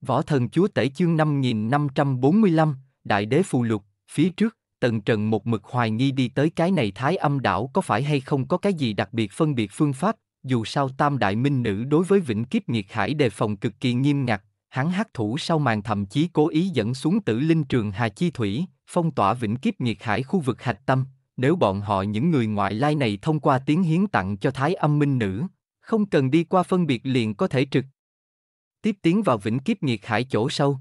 Võ thần chúa tể chương 5545, Đại đế phù lục, phía trước, Tần Trần một mực hoài nghi đi tới cái này thái âm đảo có phải hay không có cái gì đặc biệt phân biệt phương pháp, dù sao tam đại minh nữ đối với vĩnh kiếp nghiệt hải đề phòng cực kỳ nghiêm ngặt, hắn hát thủ sau màn thậm chí cố ý dẫn xuống tử linh trường Hà Chi Thủy, phong tỏa vĩnh kiếp nghiệt hải khu vực hạch tâm, nếu bọn họ những người ngoại lai này thông qua tiếng hiến tặng cho thái âm minh nữ, không cần đi qua phân biệt liền có thể trực tiếp tiến vào vĩnh kiếp nghiệt hải chỗ sâu.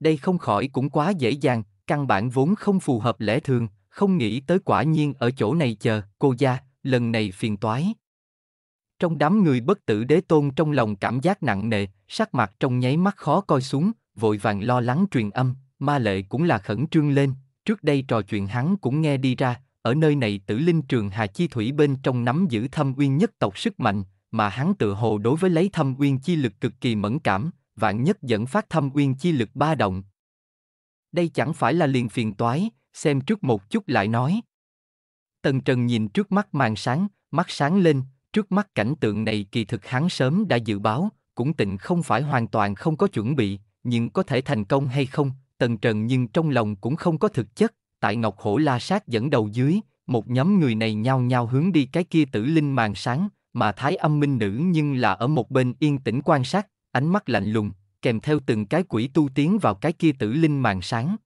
Đây không khỏi cũng quá dễ dàng, căn bản vốn không phù hợp lẽ thường, không nghĩ tới quả nhiên ở chỗ này chờ, cô gia, lần này phiền toái. Trong đám người bất tử đế tôn trong lòng cảm giác nặng nề, sắc mặt trong nháy mắt khó coi xuống, vội vàng lo lắng truyền âm, ma lệ cũng là khẩn trương lên, trước đây trò chuyện hắn cũng nghe đi ra, ở nơi này tử linh trường Hà Chi Thủy bên trong nắm giữ thâm uyên nhất tộc sức mạnh, mà hắn tự hồ đối với lấy thâm uyên chi lực cực kỳ mẫn cảm, vạn nhất dẫn phát thâm uyên chi lực ba động. Đây chẳng phải là liền phiền toái, xem trước một chút lại nói. Tần Trần nhìn trước mắt màn sáng, mắt sáng lên, trước mắt cảnh tượng này kỳ thực hắn sớm đã dự báo, cũng tịnh không phải hoàn toàn không có chuẩn bị, nhưng có thể thành công hay không, Tần Trần nhưng trong lòng cũng không có thực chất, tại Ngọc Hổ La Sát dẫn đầu dưới, một nhóm người này nhao nhao hướng đi cái kia tử linh màn sáng, mà thái âm minh nữ nhưng là ở một bên yên tĩnh quan sát, ánh mắt lạnh lùng, kèm theo từng cái quỷ tu tiến vào cái kia tử linh màn sáng.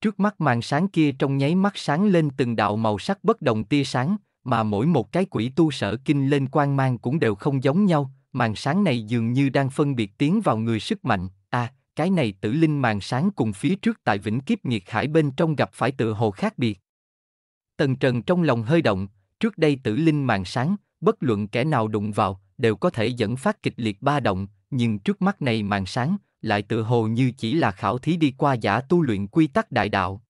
Trước mắt màn sáng kia trong nháy mắt sáng lên từng đạo màu sắc bất đồng tia sáng, mà mỗi một cái quỷ tu sở kinh lên quan mang cũng đều không giống nhau, màn sáng này dường như đang phân biệt tiến vào người sức mạnh, à, cái này tử linh màn sáng cùng phía trước tại vĩnh kiếp Nhiệt hải bên trong gặp phải tự hồ khác biệt. Tần Trần trong lòng hơi động, trước đây tử linh màn sáng, bất luận kẻ nào đụng vào đều có thể dẫn phát kịch liệt ba động, nhưng trước mắt này màn sáng lại tựa hồ như chỉ là khảo thí đi qua giả tu luyện quy tắc đại đạo.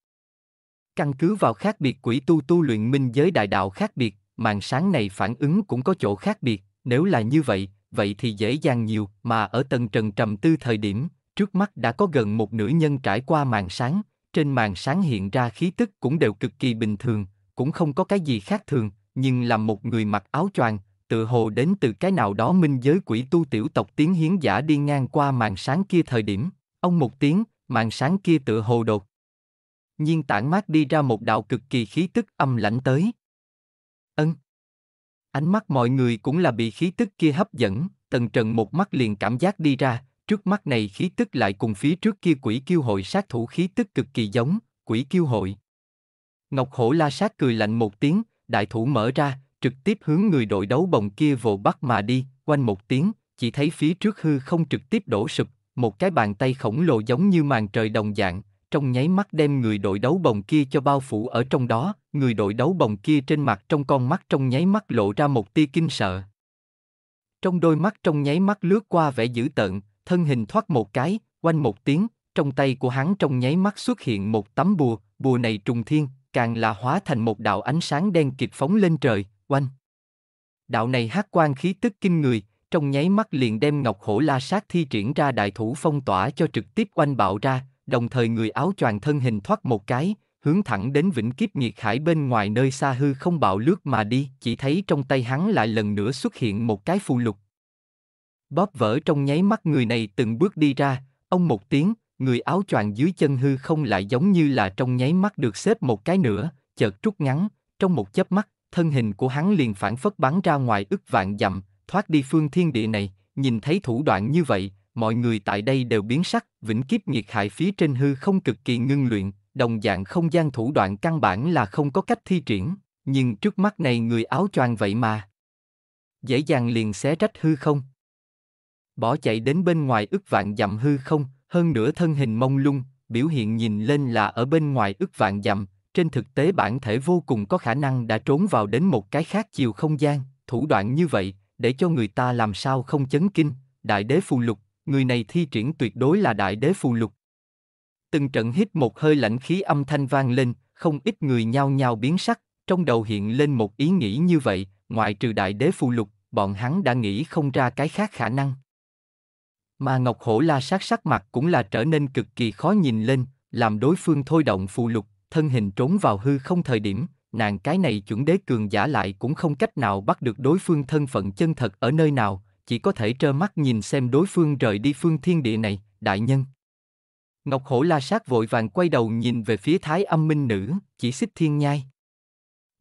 Căn cứ vào khác biệt quỷ tu tu luyện minh giới đại đạo khác biệt, màn sáng này phản ứng cũng có chỗ khác biệt, nếu là như vậy, vậy thì dễ dàng nhiều, mà ở tầng trần trầm tư thời điểm, trước mắt đã có gần một nửa nhân trải qua màn sáng, trên màn sáng hiện ra khí tức cũng đều cực kỳ bình thường, cũng không có cái gì khác thường, nhưng làm một người mặc áo choàng, tự hồ đến từ cái nào đó minh giới quỷ tu tiểu tộc tiến hiến giả đi ngang qua màn sáng kia thời điểm, ông một tiếng, màn sáng kia tự hồ đột. Nhiên tản mát đi ra một đạo cực kỳ khí tức âm lãnh tới. Ân. Ánh mắt mọi người cũng là bị khí tức kia hấp dẫn, tần trần một mắt liền cảm giác đi ra, trước mắt này khí tức lại cùng phía trước kia quỷ kiêu hội sát thủ khí tức cực kỳ giống, quỷ kiêu hội. Ngọc hổ la sát cười lạnh một tiếng, đại thủ mở ra, trực tiếp hướng người đội đấu bồng kia vồ bắt mà đi, quanh một tiếng, chỉ thấy phía trước hư không trực tiếp đổ sụp, một cái bàn tay khổng lồ giống như màn trời đồng dạng, trong nháy mắt đem người đội đấu bồng kia cho bao phủ ở trong đó, người đội đấu bồng kia trên mặt trong con mắt trong nháy mắt lộ ra một tia kinh sợ. Trong đôi mắt trong nháy mắt lướt qua vẻ dữ tợn, thân hình thoát một cái, quanh một tiếng, trong tay của hắn trong nháy mắt xuất hiện một tấm bùa, bùa này trùng thiên, càng là hóa thành một đạo ánh sáng đen kịch phóng lên trời, oanh. Đạo này hát quan khí tức kinh người, trong nháy mắt liền đem Ngọc Hổ La Sát thi triển ra đại thủ phong tỏa cho trực tiếp oanh bạo ra, đồng thời người áo choàng thân hình thoát một cái, hướng thẳng đến vĩnh kiếp nhiệt hải bên ngoài nơi xa hư không bạo lướt mà đi, chỉ thấy trong tay hắn lại lần nữa xuất hiện một cái phù lục. Bóp vỡ trong nháy mắt người này từng bước đi ra, ông một tiếng, người áo choàng dưới chân hư không lại giống như là trong nháy mắt được xếp một cái nữa, chợt rút ngắn, trong một chớp mắt, thân hình của hắn liền phản phất bắn ra ngoài ức vạn dặm, thoát đi phương thiên địa này, nhìn thấy thủ đoạn như vậy, mọi người tại đây đều biến sắc, vĩnh kiếp nghiệt hại phía trên hư không cực kỳ ngưng luyện, đồng dạng không gian thủ đoạn căn bản là không có cách thi triển, nhưng trước mắt này người áo choàng vậy mà. Dễ dàng liền xé rách hư không. Bỏ chạy đến bên ngoài ức vạn dặm hư không, hơn nữa thân hình mông lung, biểu hiện nhìn lên là ở bên ngoài ức vạn dặm, trên thực tế bản thể vô cùng có khả năng đã trốn vào đến một cái khác chiều không gian, thủ đoạn như vậy, để cho người ta làm sao không chấn kinh, đại đế phù lục, người này thi triển tuyệt đối là đại đế phù lục. Từng trận hít một hơi lạnh khí âm thanh vang lên, không ít người nhao nhao biến sắc, trong đầu hiện lên một ý nghĩ như vậy, ngoại trừ đại đế phù lục, bọn hắn đã nghĩ không ra cái khác khả năng. Mà Ngọc Hổ La sát sắc mặt cũng là trở nên cực kỳ khó nhìn lên, làm đối phương thôi động phù lục, thân hình trốn vào hư không thời điểm, nàng cái này chuẩn đế cường giả lại cũng không cách nào bắt được đối phương thân phận chân thật ở nơi nào, chỉ có thể trơ mắt nhìn xem đối phương rời đi phương thiên địa này, đại nhân. Ngọc Hổ La Sát vội vàng quay đầu nhìn về phía Thái Âm Minh Nữ, chỉ xích thiên nhai.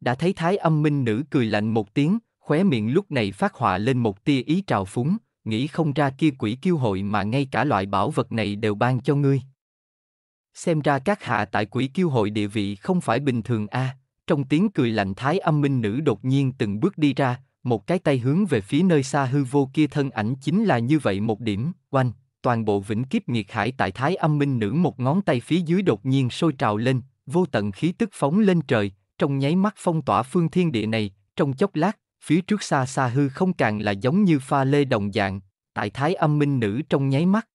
Đã thấy Thái Âm Minh Nữ cười lạnh một tiếng, khóe miệng lúc này phát họa lên một tia ý trào phúng, nghĩ không ra kia quỷ kiêu hội mà ngay cả loại bảo vật này đều ban cho ngươi. Xem ra các hạ tại quỷ kiêu hội địa vị không phải bình thường a. À, trong tiếng cười lạnh thái âm minh nữ đột nhiên từng bước đi ra, một cái tay hướng về phía nơi xa hư vô kia thân ảnh chính là như vậy một điểm, oanh, toàn bộ vĩnh kiếp nghiệt hải tại thái âm minh nữ một ngón tay phía dưới đột nhiên sôi trào lên, vô tận khí tức phóng lên trời, trong nháy mắt phong tỏa phương thiên địa này, trong chốc lát, phía trước xa xa hư không càng là giống như pha lê đồng dạng, tại thái âm minh nữ trong nháy mắt.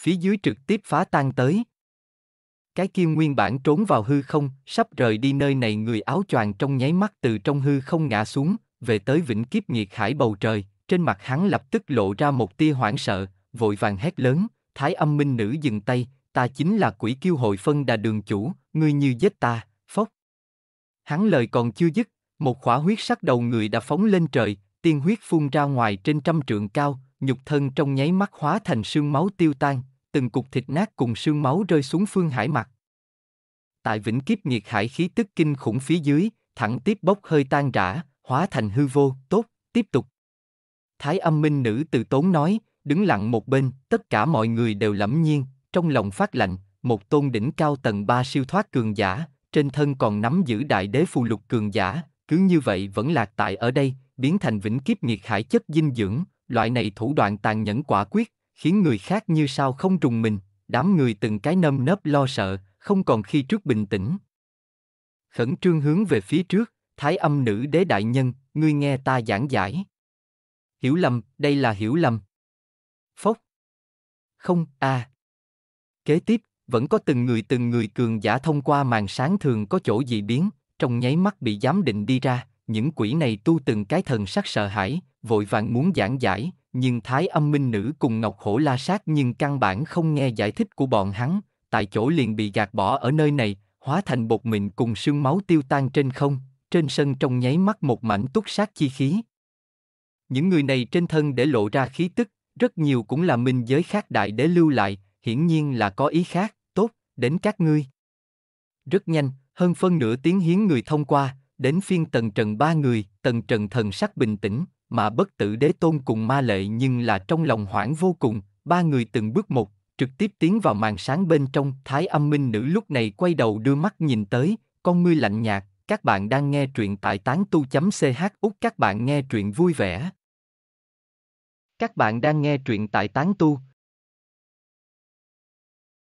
Phía dưới trực tiếp phá tan tới. Cái kia nguyên bản trốn vào hư không, sắp rời đi nơi này người áo choàng trong nháy mắt từ trong hư không ngã xuống, về tới vĩnh kiếp nghiệt hải bầu trời, trên mặt hắn lập tức lộ ra một tia hoảng sợ, vội vàng hét lớn, thái âm minh nữ dừng tay, ta chính là quỷ kiêu hội phân đà đường chủ, ngươi như giết ta, phốc. Hắn lời còn chưa dứt, một khỏa huyết sắc đầu người đã phóng lên trời, tiên huyết phun ra ngoài trên trăm trượng cao, nhục thân trong nháy mắt hóa thành sương máu tiêu tan, từng cục thịt nát cùng sương máu rơi xuống phương hải mặt. Tại vĩnh kiếp nghiệt hải khí tức kinh khủng phía dưới, thẳng tiếp bốc hơi tan rã, hóa thành hư vô, tốt, tiếp tục. Thái âm minh nữ từ tốn nói, đứng lặng một bên, tất cả mọi người đều lẫm nhiên, trong lòng phát lạnh, một tôn đỉnh cao tầng ba siêu thoát cường giả, trên thân còn nắm giữ đại đế phù lục cường giả, cứ như vậy vẫn lạc tại ở đây, biến thành vĩnh kiếp nghiệt hải chất dinh dưỡng, loại này thủ đoạn tàn nhẫn quả quyết, khiến người khác như sao không trùng mình, đám người từng cái nâm nấp lo sợ, không còn khi trước bình tĩnh. Khẩn trương hướng về phía trước, thái âm nữ đế đại nhân, ngươi nghe ta giảng giải. Hiểu lầm, đây là hiểu lầm. Phốc. Không, à. Kế tiếp, vẫn có từng người từng người cường giả thông qua màn sáng thường có chỗ dị biến, trong nháy mắt bị giám định đi ra, những quỷ này tu từng cái thần sắc sợ hãi, vội vàng muốn giảng giải, nhưng thái âm minh nữ cùng ngọc hổ la sát nhưng căn bản không nghe giải thích của bọn hắn, tại chỗ liền bị gạt bỏ ở nơi này, hóa thành bột mịn cùng sương máu tiêu tan trên không, trên sân trong nháy mắt một mảnh túc sát chi khí. Những người này trên thân để lộ ra khí tức, rất nhiều cũng là minh giới khác đại để lưu lại, hiển nhiên là có ý khác, tốt, đến các ngươi. Rất nhanh, hơn phân nửa tiếng hiến người thông qua, đến phiên tần trần ba người, tần trần thần sắc bình tĩnh, mà bất tử đế tôn cùng ma lệ nhưng là trong lòng hoảng vô cùng, ba người từng bước một, trực tiếp tiến vào màn sáng bên trong, thái âm minh nữ lúc này quay đầu đưa mắt nhìn tới, con ngươi lạnh nhạt, các bạn đang nghe truyện tại tán tu.ch út các bạn nghe truyện vui vẻ. Các bạn đang nghe truyện tại tán tu